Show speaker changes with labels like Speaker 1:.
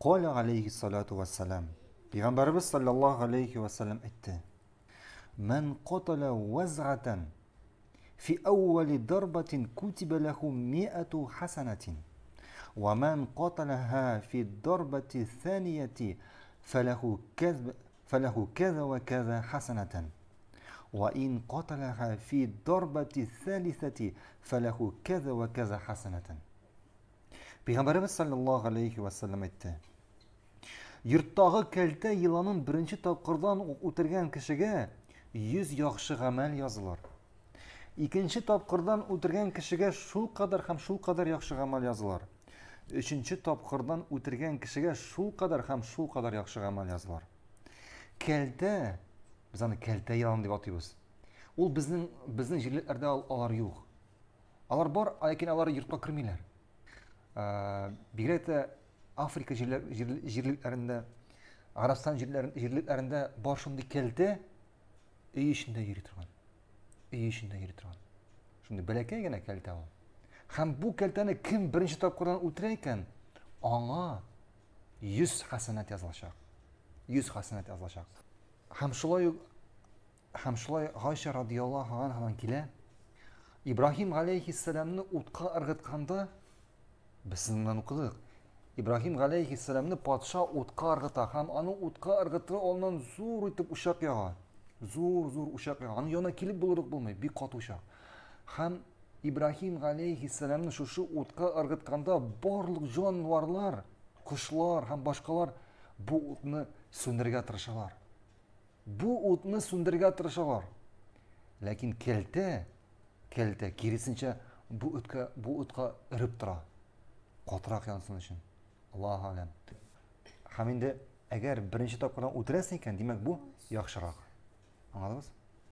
Speaker 1: قال عليه الصلاة والسلام بغمبر بس صلى الله عليه وسلم اتى من قتل وزعة في أول ضربة كتب له مئة حسنة ومن قتلها في الضربة الثانية فله كذا فله كذا وكذا حسنة وإن قتلها في الضربة الثالثة فله كذا وكذا حسنة пайғамбарымыз саллаллаху алейхи уассалам айтты Йұрттағы кәлте йыланын бірінші тапқырдан үтірген кішіге жүз яхшы ғамәл жазылар екінші тапқырдан үтірген кішіге шул қадар һәм шул қадар яхшы ғамәл жазылар үшінші тапқырдан үтірген кішіге шул қадар һәм шул қадар яхшы ғамәл жазылар кәлте біз аны кәлте йылан деп атайбыз ол біздің біздің жерлерде алар жоқ алар бар ләкин алар йұртқа кірмейлер бигрәк африка жерлекләрендә арабстан жерлекләрендә бар шундый кәлтә өй эчендә йөри торган өй эчендә йөри торган шундый бәләкәй генә кәлтә ул һәм бу кәлтәне кем беренче тапкырдан үтерә икән аңа йөз хәсәнәт язылачак йөз хәсәнәт язылачак һәм шулай ук ибраһим біздің мынаны оқыдық ибраһим алейхисаламны патша отқа ырғыта һәм аны отқа ыргытып аннан зур итеп учак яға. зур зур учак яга аның янына болмай булырлык булмый бик каты учак һәм ибраһим алейхисаламны шушы утка ыргытканда барлык жануарлар кошлар һәм башкалар бу отны сүндергә тырышалар бу отны сүндергә тырышалар ләкин келте келте киресенчә бу отқа бу утка өреп Катрак янсын ишин. Аллаху алям. Хаминде, агар биринчи топкадан утрасын экен, демек бу яхшырак. Аңладыңыз?